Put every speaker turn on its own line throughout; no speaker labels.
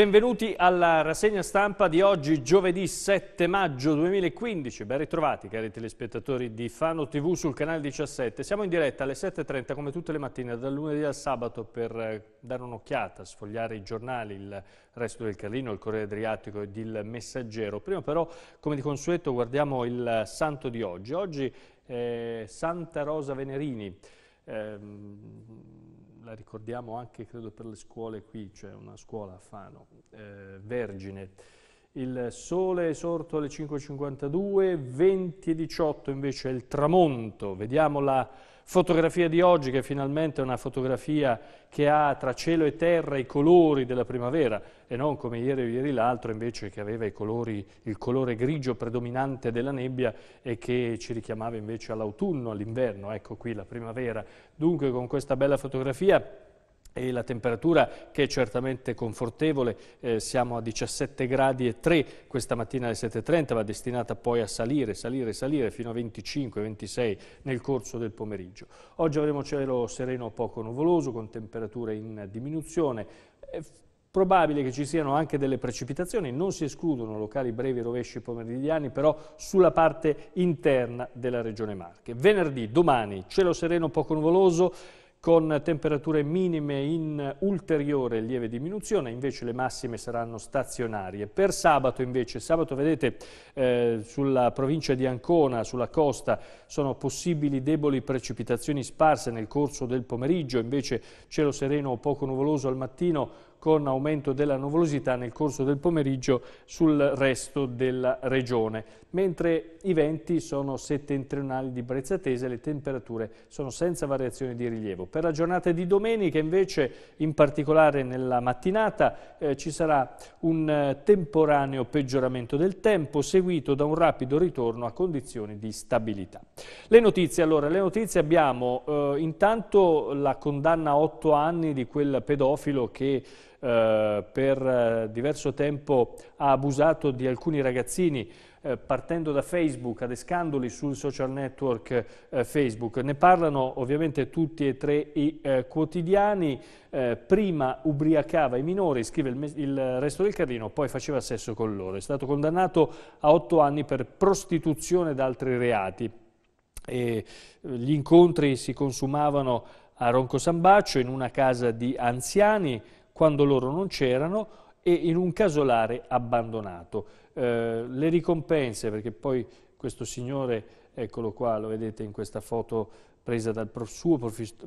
Benvenuti alla rassegna stampa di oggi, giovedì 7 maggio 2015. Ben ritrovati cari telespettatori di Fano TV sul canale 17. Siamo in diretta alle 7.30 come tutte le mattine, dal lunedì al sabato per eh, dare un'occhiata, sfogliare i giornali, il resto del Carlino, il Corriere Adriatico ed il Messaggero. Prima però, come di consueto, guardiamo il santo di oggi. Oggi è eh, Santa Rosa Venerini. Ehm la ricordiamo anche credo per le scuole qui, c'è cioè una scuola a Fano, eh, Vergine, il sole è sorto alle 5.52, 20.18 invece è il tramonto, vediamo la fotografia di oggi che finalmente è una fotografia che ha tra cielo e terra i colori della primavera, e non come ieri o ieri l'altro invece che aveva colori, il colore grigio predominante della nebbia e che ci richiamava invece all'autunno, all'inverno, ecco qui la primavera. Dunque con questa bella fotografia e la temperatura che è certamente confortevole, eh, siamo a 17 gradi e 3 questa mattina alle 7.30, va destinata poi a salire, salire, salire fino a 25-26 nel corso del pomeriggio. Oggi avremo cielo sereno poco nuvoloso con temperature in diminuzione, eh, Probabile che ci siano anche delle precipitazioni, non si escludono locali brevi rovesci pomeridiani, però sulla parte interna della regione Marche. Venerdì, domani, cielo sereno poco nuvoloso, con temperature minime in ulteriore lieve diminuzione, invece le massime saranno stazionarie. Per sabato invece, sabato vedete eh, sulla provincia di Ancona, sulla costa, sono possibili deboli precipitazioni sparse nel corso del pomeriggio, invece cielo sereno o poco nuvoloso al mattino, con aumento della nuvolosità nel corso del pomeriggio sul resto della regione. Mentre i venti sono settentrionali di brezza tesa e le temperature sono senza variazioni di rilievo. Per la giornata di domenica invece, in particolare nella mattinata, eh, ci sarà un eh, temporaneo peggioramento del tempo seguito da un rapido ritorno a condizioni di stabilità. Le notizie, allora, le notizie abbiamo eh, intanto la condanna a otto anni di quel pedofilo che eh, per eh, diverso tempo ha abusato di alcuni ragazzini eh, partendo da Facebook, adescandoli sul social network eh, Facebook. Ne parlano ovviamente tutti e tre i eh, quotidiani. Eh, prima ubriacava i minori, scrive il, il, resto del carino, poi faceva sesso con loro. È stato condannato a otto anni per prostituzione ed altri reati. E, gli incontri si consumavano a Ronco Sambaccio in una casa di anziani quando loro non c'erano e in un casolare abbandonato. Eh, le ricompense, perché poi questo signore, eccolo qua, lo vedete in questa foto presa dal suo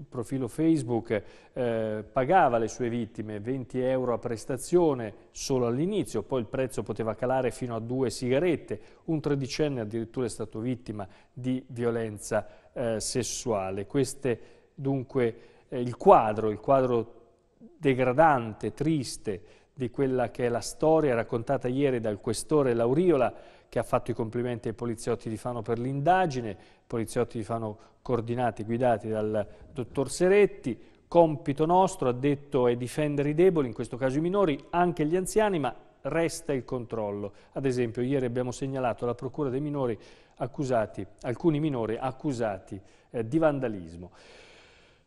profilo Facebook, eh, pagava le sue vittime 20 euro a prestazione solo all'inizio, poi il prezzo poteva calare fino a due sigarette, un tredicenne addirittura è stato vittima di violenza eh, sessuale. Queste dunque eh, il quadro, il quadro degradante, triste di quella che è la storia raccontata ieri dal questore Lauriola che ha fatto i complimenti ai poliziotti di Fano per l'indagine, poliziotti di Fano coordinati, guidati dal dottor Seretti, compito nostro, ha detto, è difendere i deboli, in questo caso i minori, anche gli anziani, ma resta il controllo. Ad esempio, ieri abbiamo segnalato alla Procura dei minori accusati, alcuni minori accusati eh, di vandalismo.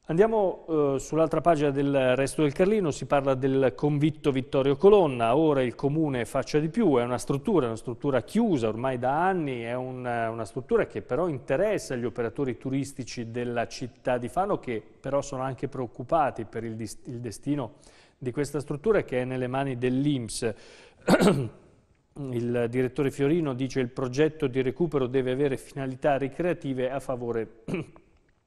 Andiamo eh, sull'altra pagina del resto del Carlino, si parla del convitto Vittorio Colonna, ora il comune faccia di più, è una struttura, una struttura chiusa ormai da anni, è una, eh, una struttura che però interessa gli operatori turistici della città di Fano che però sono anche preoccupati per il, il destino di questa struttura che è nelle mani dell'Inps. Il direttore Fiorino dice che il progetto di recupero deve avere finalità ricreative a favore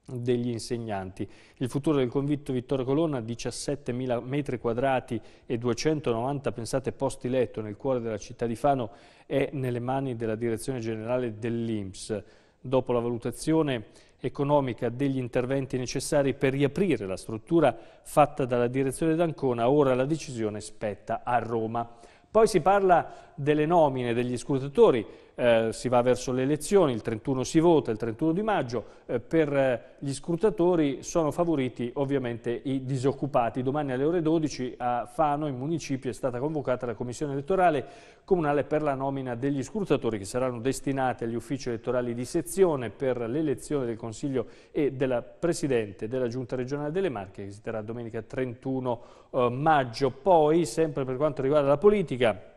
degli insegnanti. Il futuro del convitto Vittorio Colonna, 17.000 metri quadrati e 290, pensate, posti letto nel cuore della città di Fano, è nelle mani della Direzione Generale dell'Inps. Dopo la valutazione economica degli interventi necessari per riaprire la struttura fatta dalla Direzione d'Ancona, ora la decisione spetta a Roma. Poi si parla delle nomine degli scrutatori, eh, si va verso le elezioni, il 31 si vota, il 31 di maggio, eh, per eh, gli scrutatori sono favoriti ovviamente i disoccupati. Domani alle ore 12 a Fano, in municipio, è stata convocata la commissione elettorale comunale per la nomina degli scrutatori che saranno destinati agli uffici elettorali di sezione per l'elezione del Consiglio e della Presidente della Giunta regionale delle Marche che si terrà domenica 31 eh, maggio. Poi, sempre per quanto riguarda la politica,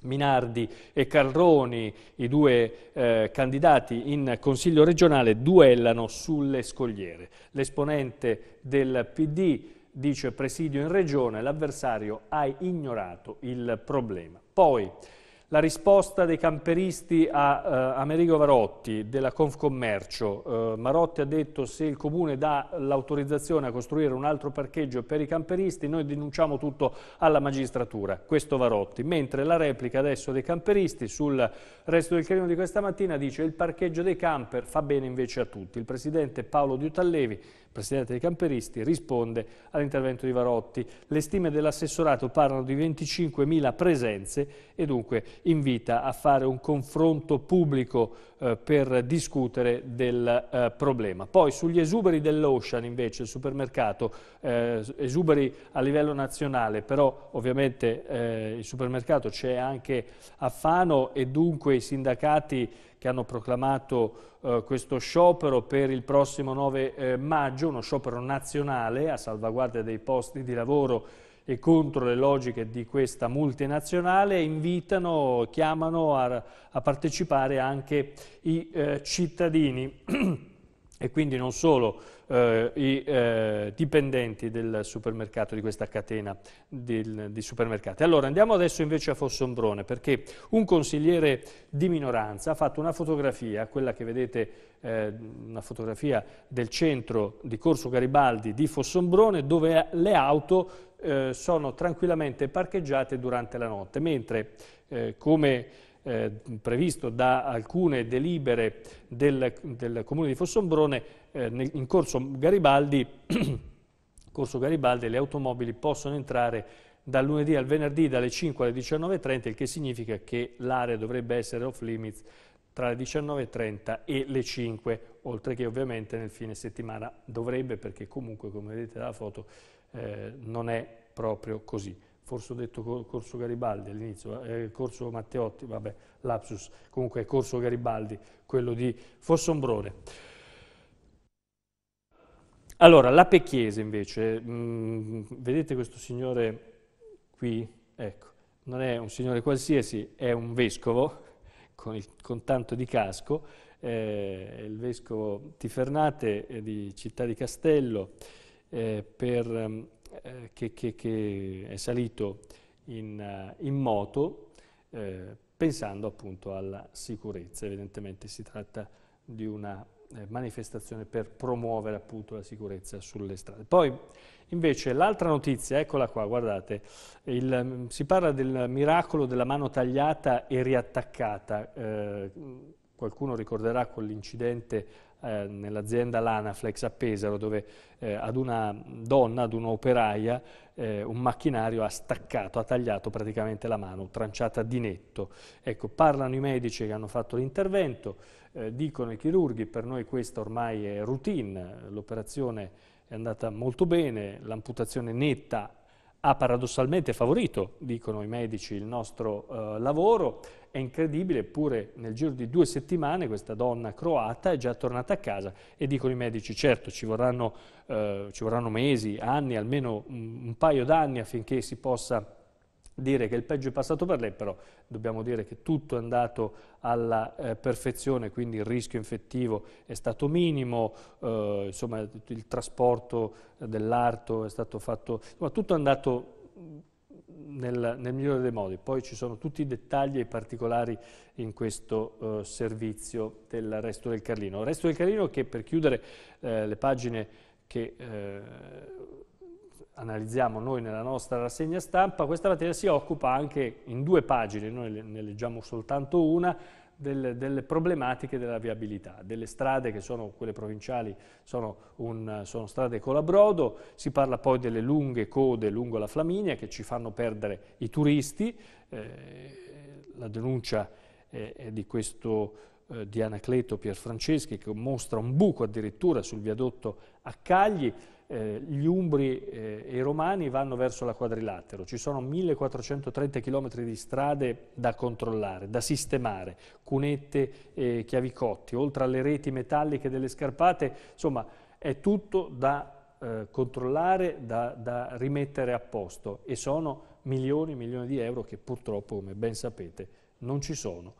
Minardi e Carroni, i due eh, candidati in Consiglio regionale, duellano sulle scogliere. L'esponente del PD dice presidio in regione, l'avversario ha ignorato il problema. Poi la risposta dei camperisti a eh, Amerigo Varotti della Confcommercio. Eh, Marotti ha detto se il Comune dà l'autorizzazione a costruire un altro parcheggio per i camperisti noi denunciamo tutto alla magistratura, questo Varotti. Mentre la replica adesso dei camperisti sul resto del carino di questa mattina dice il parcheggio dei camper fa bene invece a tutti. Il presidente Paolo Diutallevi presidente dei camperisti, risponde all'intervento di Varotti. Le stime dell'assessorato parlano di 25.000 presenze e dunque invita a fare un confronto pubblico eh, per discutere del eh, problema. Poi sugli esuberi dell'Ocean invece, il supermercato, eh, esuberi a livello nazionale, però ovviamente eh, il supermercato c'è anche a Fano e dunque i sindacati che hanno proclamato eh, questo sciopero per il prossimo 9 eh, maggio, uno sciopero nazionale a salvaguardia dei posti di lavoro e contro le logiche di questa multinazionale, invitano, chiamano a, a partecipare anche i eh, cittadini. e quindi non solo eh, i eh, dipendenti del supermercato, di questa catena del, di supermercati. Allora andiamo adesso invece a Fossombrone perché un consigliere di minoranza ha fatto una fotografia, quella che vedete eh, una fotografia del centro di Corso Garibaldi di Fossombrone dove le auto eh, sono tranquillamente parcheggiate durante la notte, mentre eh, come eh, previsto da alcune delibere del, del Comune di Fossombrone, eh, nel, in corso Garibaldi, corso Garibaldi le automobili possono entrare dal lunedì al venerdì dalle 5 alle 19.30, il che significa che l'area dovrebbe essere off limits tra le 19.30 e le 5, oltre che ovviamente nel fine settimana dovrebbe, perché comunque come vedete dalla foto eh, non è proprio così forse ho detto Corso Garibaldi all'inizio, eh, eh, Corso Matteotti, vabbè, lapsus, comunque Corso Garibaldi, quello di Fossombrone. Allora, la Pecchiese invece, mh, mm, vedete questo signore qui? Ecco, non è un signore qualsiasi, è un vescovo con, il, con tanto di casco, eh, il vescovo Tifernate eh, di Città di Castello eh, per mm, eh, che, che, che, è salito in, eh, in moto eh, pensando appunto alla sicurezza. Evidentemente si tratta di una eh, manifestazione per promuovere appunto la sicurezza sulle strade. Poi invece l'altra notizia, eccola qua, guardate, il, mm, si parla del miracolo della mano tagliata e riattaccata. Eh, qualcuno ricorderà quell'incidente eh, nell'azienda Lanaflex a Pesaro dove eh, ad una donna, ad un'operaia, eh, un macchinario ha staccato, ha tagliato praticamente la mano, tranciata di netto. Ecco, parlano i medici che hanno fatto l'intervento, eh, dicono i chirurghi, per noi questa ormai è routine, l'operazione è andata molto bene, l'amputazione netta ha paradossalmente favorito, dicono i medici, il nostro eh, lavoro, è incredibile, eppure nel giro di due settimane questa donna croata è già tornata a casa e dicono i medici, certo ci vorranno, eh, ci vorranno mesi, anni, almeno un, un paio d'anni affinché si possa dire che il peggio è passato per lei, però dobbiamo dire che tutto è andato alla eh, perfezione, quindi il rischio infettivo è stato minimo, eh, insomma il trasporto dell'arto è stato fatto, insomma tutto è andato nel, nel, migliore dei modi. Poi ci sono tutti i dettagli e i particolari in questo eh, servizio del Resto del Carlino. Il Resto del Carlino che per chiudere eh, le pagine che eh, analizziamo noi nella nostra rassegna stampa, questa mattina si occupa anche in due pagine, noi ne leggiamo soltanto una, delle, delle, problematiche della viabilità, delle strade che sono quelle provinciali, sono, un, sono strade colabrodo, si parla poi delle lunghe code lungo la Flaminia che ci fanno perdere i turisti, eh, la denuncia eh, è di questo eh, di Anacleto Pierfranceschi che mostra un buco addirittura sul viadotto a Cagli, eh, gli Umbri eh, e i Romani vanno verso la quadrilatero, ci sono 1430 km di strade da controllare, da sistemare, cunette e chiavicotti, oltre alle reti metalliche delle scarpate, insomma è tutto da eh, controllare, da, da rimettere a posto e sono milioni e milioni di euro che purtroppo, come ben sapete, non ci sono.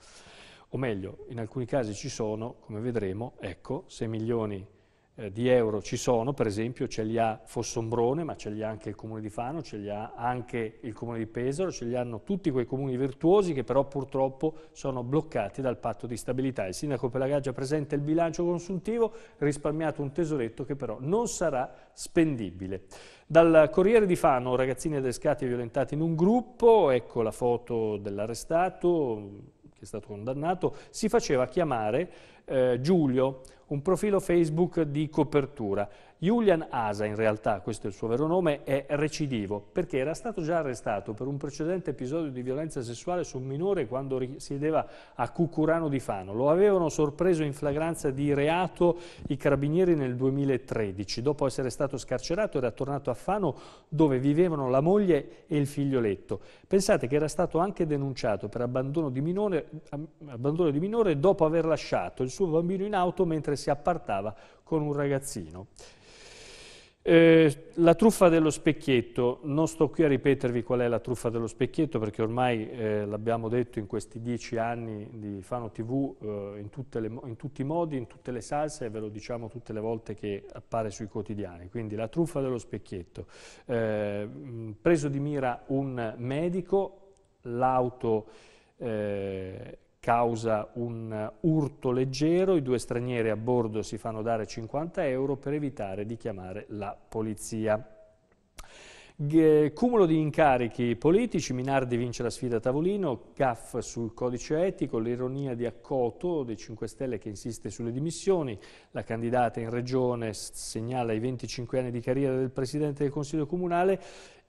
O meglio, in alcuni casi ci sono, come vedremo, ecco, 6 milioni di euro eh, di euro ci sono, per esempio ce li ha Fossombrone, ma ce li ha anche il Comune di Fano, ce li ha anche il Comune di Pesaro, ce li hanno tutti quei comuni virtuosi che però purtroppo sono bloccati dal patto di stabilità. Il sindaco Pelagaggia presenta il bilancio consuntivo, risparmiato un tesoretto che però non sarà spendibile. Dal Corriere di Fano, ragazzini adescati e violentati in un gruppo, ecco la foto dell'arrestato che è stato condannato, si faceva chiamare eh, Giulio, un profilo Facebook di copertura. Julian Asa, in realtà questo è il suo vero nome, è recidivo perché era stato già arrestato per un precedente episodio di violenza sessuale su un minore quando risiedeva a Cucurano di Fano. Lo avevano sorpreso in flagranza di reato i carabinieri nel 2013. Dopo essere stato scarcerato era tornato a Fano dove vivevano la moglie e il figlioletto. Pensate che era stato anche denunciato per abbandono di minore, abbandono di minore dopo aver lasciato il suo bambino in auto mentre si appartava con un ragazzino. Eh, la truffa dello specchietto, non sto qui a ripetervi qual è la truffa dello specchietto perché ormai eh, l'abbiamo detto in questi dieci anni di Fano TV eh, in, le, in, tutti i modi, in tutte le salse e ve lo diciamo tutte le volte che appare sui quotidiani, quindi la truffa dello specchietto, eh, preso di mira un medico, l'auto eh, causa un urto leggero, i due stranieri a bordo si fanno dare 50 euro per evitare di chiamare la polizia. Cumulo di incarichi politici, Minardi vince la sfida a tavolino, Gaff sul codice etico, l'ironia di Accoto dei 5 Stelle che insiste sulle dimissioni, la candidata in regione segnala i 25 anni di carriera del Presidente del Consiglio Comunale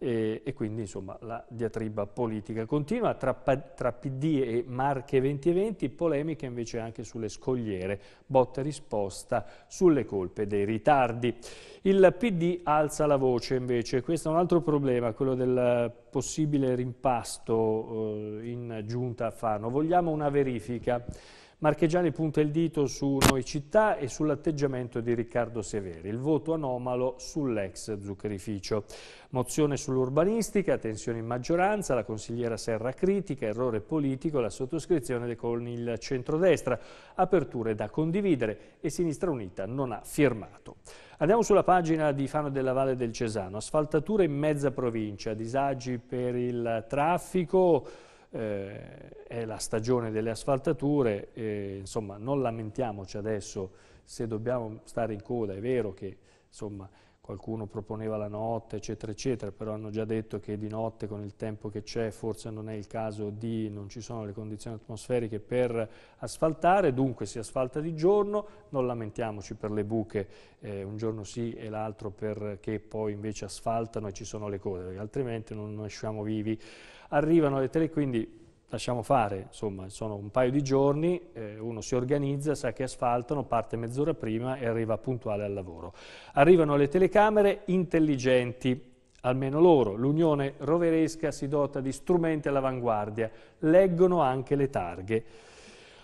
e, e quindi insomma, la diatriba politica continua tra, tra PD e Marche 2020, polemiche invece anche sulle scogliere, botta risposta sulle colpe dei ritardi. Il PD alza la voce invece, questo è un altro problema, quello del possibile rimpasto eh, in giunta a Fano. Vogliamo una verifica. Marchegiani punta il dito su Noi Città e sull'atteggiamento di Riccardo Severi, il voto anomalo sull'ex zuccherificio. Mozione sull'urbanistica, tensione in maggioranza, la consigliera Serra critica, errore politico, la sottoscrizione con il centrodestra, aperture da condividere e Sinistra Unita non ha firmato. Andiamo sulla pagina di Fano della Valle del Cesano, asfaltature in mezza provincia, disagi per il traffico, eh, è la stagione delle asfaltature, e, insomma non lamentiamoci adesso se dobbiamo stare in coda, è vero che insomma, qualcuno proponeva la notte, eccetera, eccetera, però hanno già detto che di notte con il tempo che c'è forse non è il caso di, non ci sono le condizioni atmosferiche per asfaltare, dunque si asfalta di giorno, non lamentiamoci per le buche, eh, un giorno sì e l'altro perché poi invece asfaltano e ci sono le code, altrimenti non, non esciamo vivi. Arrivano le tele, quindi lasciamo fare, insomma, sono un paio di giorni, eh, uno si organizza, sa che asfaltano, parte mezz'ora prima e arriva puntuale al lavoro. Arrivano le telecamere intelligenti, almeno loro, l'Unione Roveresca si dota di strumenti all'avanguardia, leggono anche le targhe.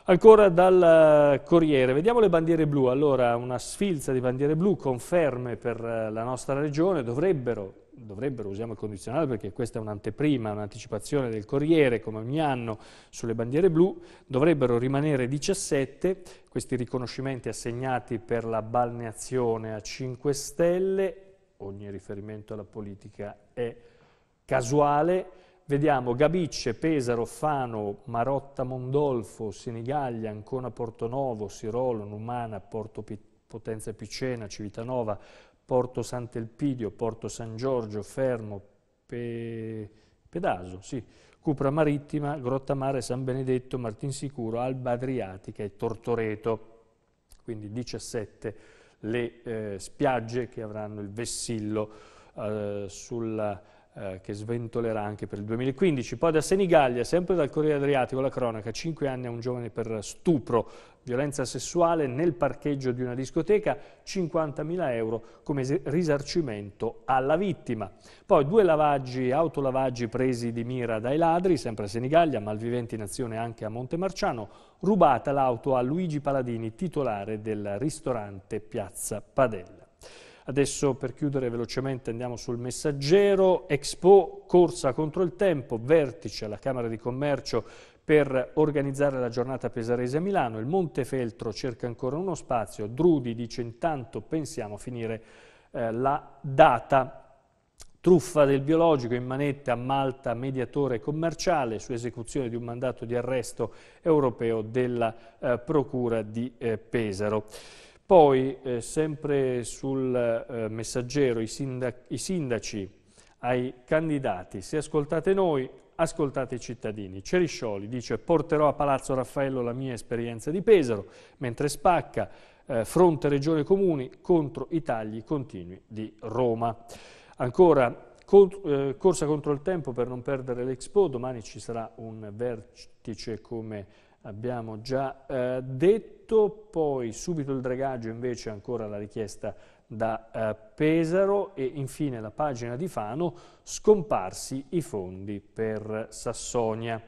Ancora dal eh, Corriere, vediamo le bandiere blu, allora una sfilza di bandiere blu, conferme per eh, la nostra regione, dovrebbero dovrebbero, usiamo il condizionale perché questa è un'anteprima, un'anticipazione del Corriere, come ogni anno sulle bandiere blu, dovrebbero rimanere 17 questi riconoscimenti assegnati per la balneazione a 5 stelle, ogni riferimento alla politica è casuale, vediamo Gabicce, Pesaro, Fano, Marotta, Mondolfo, Sinigaglia, Ancona, Portonovo, Sirolo, Numana, Porto Potenza Picena, Civitanova, Porto Sant'Elpidio, Porto San Giorgio, Fermo, Pe... Pedaso, sì, Cupra Marittima, Grotta Mare, San Benedetto, Martinsicuro, Alba Adriatica e Tortoreto. Quindi 17 le eh, spiagge che avranno il vessillo eh, sulla eh, che sventolerà anche per il 2015. Poi da Senigallia, sempre dal Corriere Adriatico, la cronaca, 5 anni a un giovane per stupro, violenza sessuale nel parcheggio di una discoteca, 50.000 euro come risarcimento alla vittima. Poi due lavaggi, autolavaggi presi di mira dai ladri, sempre a Senigallia, malviventi in azione anche a Montemarciano, rubata l'auto a Luigi Paladini, titolare del ristorante Piazza Padella. Adesso per chiudere velocemente andiamo sul messaggero, Expo, corsa contro il tempo, vertice alla Camera di Commercio per organizzare la giornata pesarese a Milano, il Montefeltro cerca ancora uno spazio, Drudi dice intanto pensiamo a finire eh, la data truffa del biologico in manette a Malta, mediatore commerciale, su esecuzione di un mandato di arresto europeo della eh, Procura di eh, Pesaro. Poi, eh, sempre sul eh, messaggero, i, sindac i sindaci ai candidati, se ascoltate noi, ascoltate i cittadini. Ceriscioli dice porterò a Palazzo Raffaello la mia esperienza di Pesaro, mentre Spacca eh, fronte regione comuni contro i tagli continui di Roma. Ancora cont eh, corsa contro il tempo per non perdere l'Expo, domani ci sarà un vertice come abbiamo già eh, detto, poi subito il dragaggio invece ancora la richiesta da eh, Pesaro e infine la pagina di Fano, scomparsi i fondi per Sassonia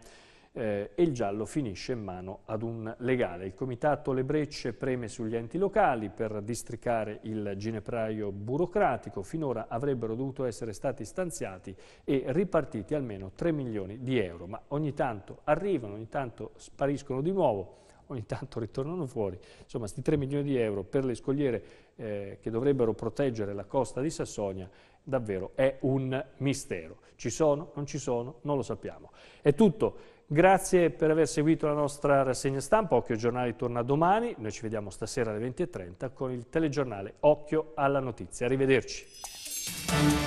eh, e il giallo finisce in mano ad un legale. Il comitato Le Brecce preme sugli enti locali per districare il ginepraio burocratico. Finora avrebbero dovuto essere stati stanziati e ripartiti almeno 3 milioni di euro, ma ogni tanto arrivano, ogni tanto spariscono di nuovo ogni tanto ritornano fuori, insomma questi 3 milioni di euro per le scogliere eh, che dovrebbero proteggere la costa di Sassonia davvero è un mistero. Ci sono? Non ci sono? Non lo sappiamo. È tutto. Grazie per aver seguito la nostra rassegna stampa. Occhio Giornale torna domani. Noi ci vediamo stasera alle 20.30 con il telegiornale Occhio alla Notizia. Arrivederci.